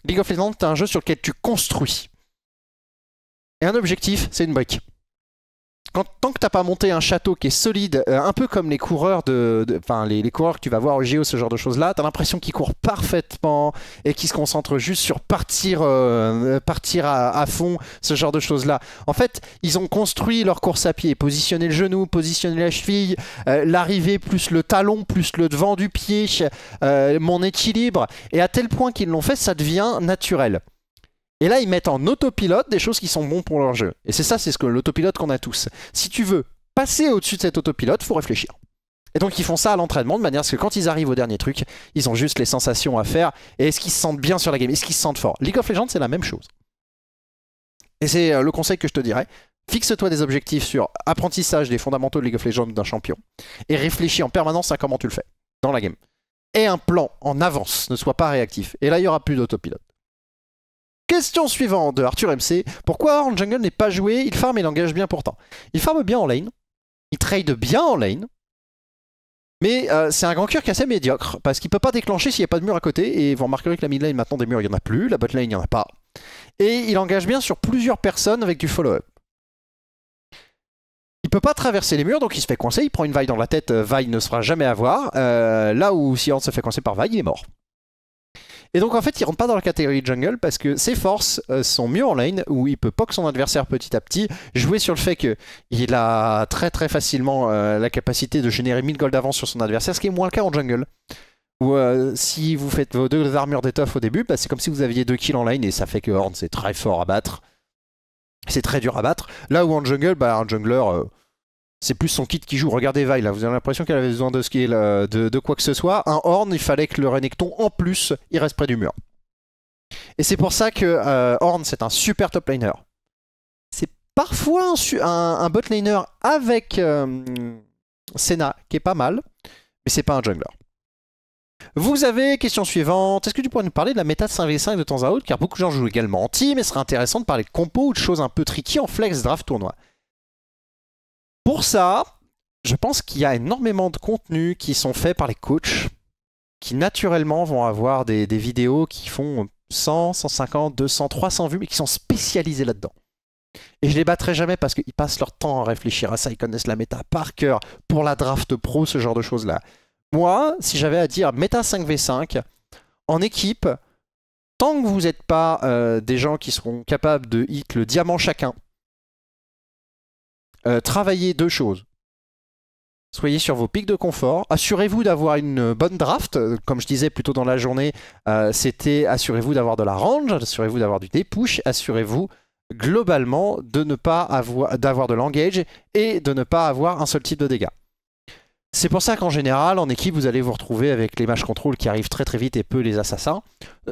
League of Legends, tu un jeu sur lequel tu construis. Et un objectif, c'est une brique tant que t'as pas monté un château qui est solide, euh, un peu comme les coureurs de, enfin les, coureurs que tu vas voir au JO, ce genre de choses là, t'as l'impression qu'ils courent parfaitement et qu'ils se concentrent juste sur partir, euh, partir à, fond, ce genre de choses là. En fait, ils ont construit leur course à pied, positionné le genou, positionné la cheville, euh, l'arrivée plus le talon plus le devant du pied, mon équilibre, et à tel point qu'ils l'ont fait, ça devient naturel. Et là, ils mettent en autopilote des choses qui sont bonnes pour leur jeu. Et c'est ça, c'est ce que l'autopilote qu'on a tous. Si tu veux passer au-dessus de cet autopilote, faut réfléchir. Et donc ils font ça à l'entraînement de manière à ce que quand ils arrivent au dernier truc, ils ont juste les sensations à faire et est-ce qu'ils se sentent bien sur la game, est-ce qu'ils se sentent fort. League of Legends, c'est la même chose. Et c'est euh, le conseil que je te dirais. Fixe-toi des objectifs sur apprentissage des fondamentaux de League of Legends d'un champion et réfléchis en permanence à comment tu le fais dans la game. Et un plan en avance, ne sois pas réactif. Et là, il n'y aura plus d'autopilote. Question suivante de Arthur MC. Pourquoi Orange Jungle n'est pas joué Il farm et engage bien pourtant. Il farme bien en lane. Il trade bien en lane. Mais euh, c'est un grand cœur qui est assez médiocre. Parce qu'il ne peut pas déclencher s'il n'y a pas de mur à côté. Et vous remarquerez que la mid lane, maintenant, des murs, il n'y en a plus. La bot lane, il n'y en a pas. Et il engage bien sur plusieurs personnes avec du follow-up. Il peut pas traverser les murs, donc il se fait coincer. Il prend une vaille dans la tête. Euh, vaille ne sera jamais à voir. Euh, là où si se fait coincer par vaille, il est mort. Et donc en fait, il rentre pas dans la catégorie jungle parce que ses forces euh, sont mieux en lane où il peut poke son adversaire petit à petit, jouer sur le fait que il a très très facilement euh, la capacité de générer 1000 gold d'avance sur son adversaire, ce qui est moins le cas en jungle. Ou euh, si vous faites vos deux armures d'étoffe au début, bah, c'est comme si vous aviez deux kills en lane et ça fait que Horn c'est très fort à battre. C'est très dur à battre. Là où en jungle, bah, un jungler c'est plus son kit qui joue. Regardez Vile, là, vous avez l'impression qu'elle avait besoin de, skill, de, de, quoi que ce soit. Un horn, il fallait que le Renekton en plus, il reste près du mur. Et c'est pour ça que euh, Horn, c'est un super top laner. C'est parfois un, bot laner avec euh, Senna qui est pas mal, mais c'est pas un jungler. Vous avez, question suivante, est-ce que tu pourrais nous parler de la méta de 5v5 de temps à autre Car beaucoup de gens jouent également en team et ce serait intéressant de parler de compos ou de choses un peu tricky en flex draft tournoi. Pour ça, je pense qu'il y a énormément de contenus qui sont faits par les coachs, qui naturellement vont avoir des, vidéos qui font 100, 150, 200, 300 vues, mais qui sont spécialisés là-dedans. Et je ne les battrai jamais parce qu'ils passent leur temps à réfléchir à ça, ils connaissent la méta par cœur, pour la draft pro, ce genre de choses-là. Moi, si j'avais à dire méta 5v5, en équipe, tant que vous n'êtes pas euh, des gens qui seront capables de hit le diamant chacun, euh, travaillez deux choses. Soyez sur vos pics de confort. Assurez-vous d'avoir une bonne draft. Comme je disais plutôt dans la journée, euh, c'était assurez-vous d'avoir de la range, assurez-vous d'avoir du dépush, assurez-vous globalement de ne pas avoir d'avoir de l'engage et de ne pas avoir un seul type de dégâts. C'est pour ça qu'en général, en équipe, vous allez vous retrouver avec les matchs contrôle qui arrivent très très vite et peu les assassins,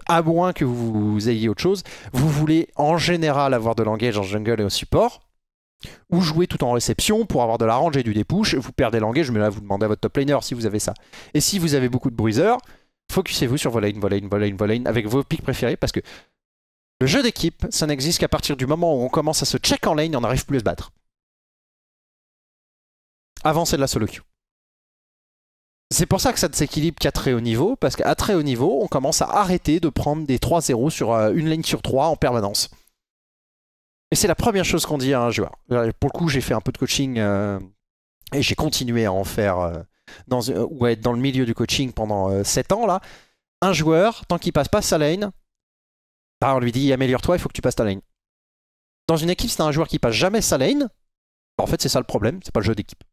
à moins que vous, ayez autre chose. Vous voulez en général avoir de l'engage en jungle et au support, ou jouer tout en réception pour avoir de la range et du dépouche, Vous perdez je mais là vous demandez à votre top laner si vous avez ça. Et si vous avez beaucoup de bruiseurs, focussez-vous sur vos lane, vos lane, vos lane vos avec vos pics préférés parce que le jeu d'équipe, ça n'existe qu'à partir du moment où on commence à se check en lane et on n'arrive plus à se battre. Avancer de la solo queue. C'est pour ça que ça ne s'équilibre qu'à très haut niveau, parce qu'à très haut niveau, on commence à arrêter de prendre des 3-0 sur euh, une lane sur 3 en permanence. Et c'est la première chose qu'on dit à un joueur. Euh, pour le coup, j'ai fait un peu de coaching euh, et j'ai continué à en faire euh, ou à être dans le milieu du coaching pendant 7 ans. là. Un joueur, tant qu'il passe pas sa lane, bah, on lui dit améliore-toi, il faut que tu passes ta lane. Dans une équipe, c'est un joueur qui passe jamais sa lane. Bah, en fait, c'est ça le problème, c'est pas le jeu d'équipe.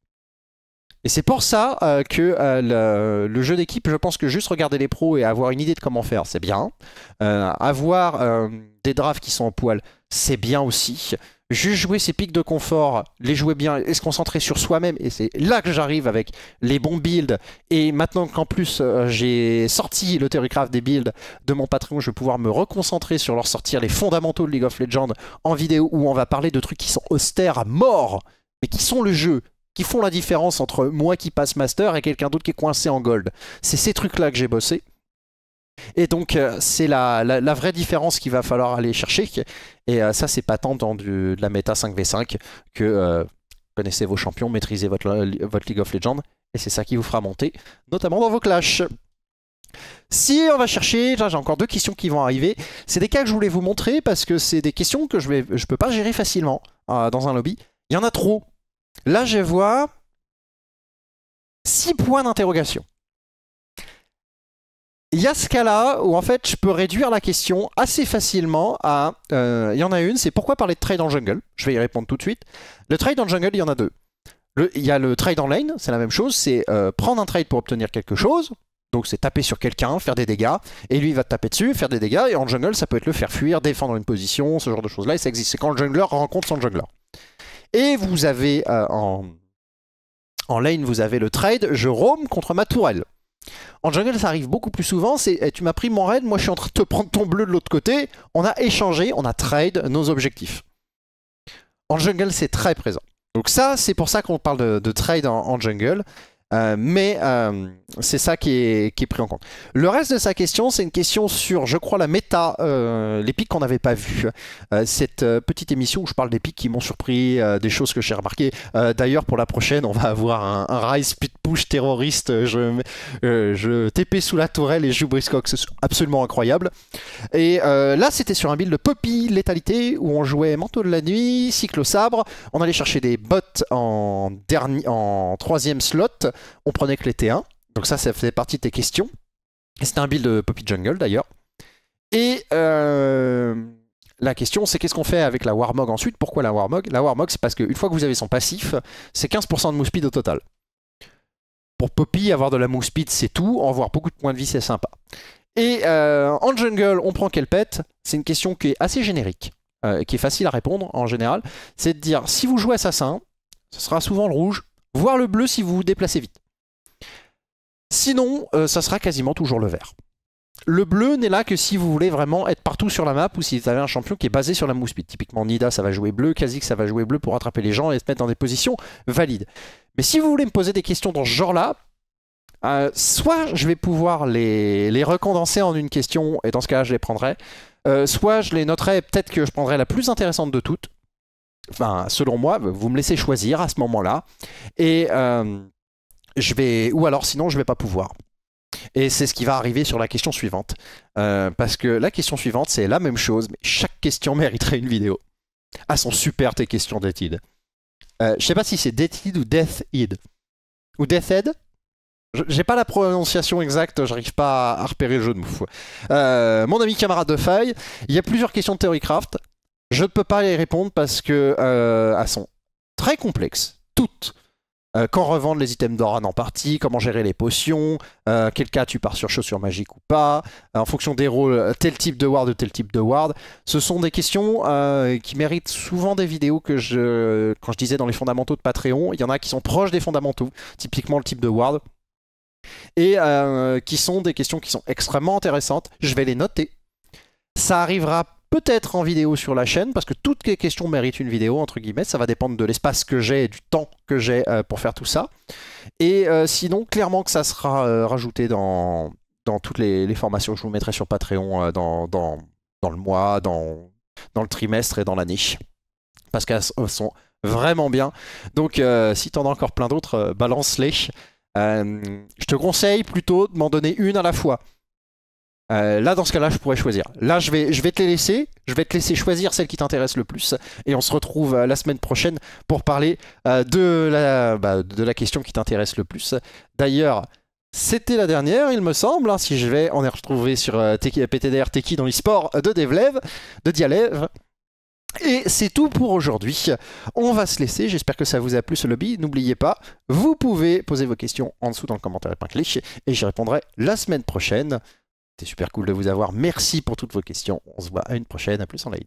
Et c'est pour ça que le, jeu d'équipe, je pense que juste regarder les pros et avoir une idée de comment faire, c'est bien. avoir des drafts qui sont en poil, c'est bien aussi. Juste jouer ces pics de confort, les jouer bien et se concentrer sur soi-même. Et c'est là que j'arrive avec les bons builds. Et maintenant qu'en plus euh, j'ai sorti le Theorycraft des builds de mon Patreon, je vais pouvoir me reconcentrer sur leur sortir les fondamentaux de League of Legends en vidéo où on va parler de trucs qui sont austères à mort, mais qui sont le jeu, qui font la différence entre moi qui passe master et quelqu'un d'autre qui est coincé en gold. C'est ces trucs-là que j'ai bossé. Et donc, euh, c'est la, la, vraie différence qu'il va falloir aller chercher. Et euh, ça, c'est pas tant dans du, de la méta 5v5 que euh, connaissez vos champions, maîtrisez votre, votre League of Legends. Et c'est ça qui vous fera monter, notamment dans vos clashs. Si on va chercher, j'ai encore deux questions qui vont arriver. C'est des cas que je voulais vous montrer parce que c'est des questions que je ne je peux pas gérer facilement dans un lobby. Il y en a trop. Là, je vois 6 points d'interrogation il y a ce cas-là où en fait je peux réduire la question assez facilement à... Euh, il y en a une, c'est pourquoi parler de trade en jungle Je vais y répondre tout de suite. Le trade en jungle, il y en a deux. il y a le trade en lane, c'est la même chose, c'est euh, prendre un trade pour obtenir quelque chose. Donc c'est taper sur quelqu'un, faire des dégâts, et lui va te taper dessus, faire des dégâts, et en jungle ça peut être le faire fuir, défendre une position, ce genre de choses-là, et ça existe. C'est quand le jungler rencontre son jungler. Et vous avez euh, en... en lane, vous avez le trade, je roam contre ma tourelle. En jungle, ça arrive beaucoup plus souvent. C'est eh, tu m'as pris mon raid, moi je suis en train de te prendre ton bleu de l'autre côté. On a échangé, on a trade nos objectifs. En jungle, c'est très présent. Donc ça, c'est pour ça qu'on parle de, trade en jungle. Euh, mais euh, c'est ça qui est, pris en compte. Le reste de sa question, c'est une question sur, je crois, la méta, euh, les pics qu'on n'avait pas vus. cette petite émission où je parle des pics qui m'ont surpris, des choses que j'ai remarquées. D'ailleurs, pour la prochaine, on va avoir un, un Rise Pit Push terroriste. Je, je TP sous la tourelle et je joue Briscox C'est absolument incroyable. Et là, c'était sur un build de Poppy Létalité où on jouait Manteau de la Nuit, Cyclo Sabre. On allait chercher des bots en, dernier, en troisième slot on prenait que les T1. Donc ça, ça faisait partie de tes questions. C'était un build de Poppy Jungle d'ailleurs. Et euh, la question, c'est qu'est-ce qu'on fait avec la Warmog ensuite Pourquoi la Warmog La Warmog, c'est parce qu'une fois que vous avez son passif, c'est 15% de move speed au total. Pour Poppy, avoir de la move speed, c'est tout. En avoir beaucoup de points de vie, c'est sympa. Et euh, en jungle, on prend quelle pète C'est une question qui est assez générique, euh, qui est facile à répondre en général. C'est de dire, si vous jouez assassin, ce sera souvent le rouge, Voir le bleu si vous vous déplacez vite. Sinon, euh, ça sera quasiment toujours le vert. Le bleu n'est là que si vous voulez vraiment être partout sur la map ou si vous avez un champion qui est basé sur la mousse speed. Typiquement Nida ça va jouer bleu, que ça va jouer bleu pour attraper les gens et se mettre dans des positions valides. Mais si vous voulez me poser des questions dans ce genre-là, euh, soit je vais pouvoir les, recondenser en une question et dans ce cas je les prendrai, euh, soit je les noterai peut-être que je prendrai la plus intéressante de toutes, enfin, selon moi, vous me laissez choisir à ce moment-là. Et euh, je vais, ou alors sinon, je ne vais pas pouvoir. Et c'est ce qui va arriver sur la question suivante. Euh, parce que la question suivante, c'est la même chose, mais chaque question mériterait une vidéo. Ah, sont super tes questions Deathid. Euh, je sais pas si c'est Deathid ou Death Ou Death J'ai pas la prononciation exacte, j'arrive pas à repérer le jeu de mouf. Euh, mon ami camarade de faille, il y a plusieurs questions de Theorycraft. Je ne peux pas y répondre parce que euh, elles sont très complexes, toutes. Euh, quand revendre les items d'Oran en partie, comment gérer les potions, euh, quel cas tu pars sur chaussures magiques ou pas, en fonction des rôles, tel type de ward ou tel type de ward. Ce sont des questions qui méritent souvent des vidéos que je, quand je disais dans les fondamentaux de Patreon, il y en a qui sont proches des fondamentaux, typiquement le type de ward, et qui sont des questions qui sont extrêmement intéressantes. Je vais les noter. Ça arrivera peut-être en vidéo sur la chaîne, parce que toutes les questions méritent une vidéo, entre guillemets, ça va dépendre de l'espace que j'ai et du temps que j'ai euh, pour faire tout ça. Et euh, sinon, clairement que ça sera euh, rajouté dans, dans toutes les, formations que je vous mettrai sur Patreon dans, le mois, dans, le trimestre et dans l'année. Parce qu'elles sont vraiment bien. Donc si t'en as encore plein d'autres, balance-les. je te conseille plutôt de m'en donner une à la fois. Euh, là, dans ce cas-là, je pourrais choisir. Là, je vais, je vais te les laisser. Je vais te laisser choisir celle qui t'intéresse le plus. Et on se retrouve euh, la semaine prochaine pour parler euh, de, la, bah, de la question qui t'intéresse le plus. D'ailleurs, c'était la dernière, il me semble. Hein, si je vais, on est retrouvé sur PTDR Teki dans l'e-sport de Devlev, de Dialev. Et c'est tout pour aujourd'hui. On va se laisser. J'espère que ça vous a plu ce lobby. N'oubliez pas, vous pouvez poser vos questions en dessous dans le commentaire et j'y répondrai la semaine prochaine. C'était super cool de vous avoir. Merci pour toutes vos questions. On se voit à une prochaine. À plus en live.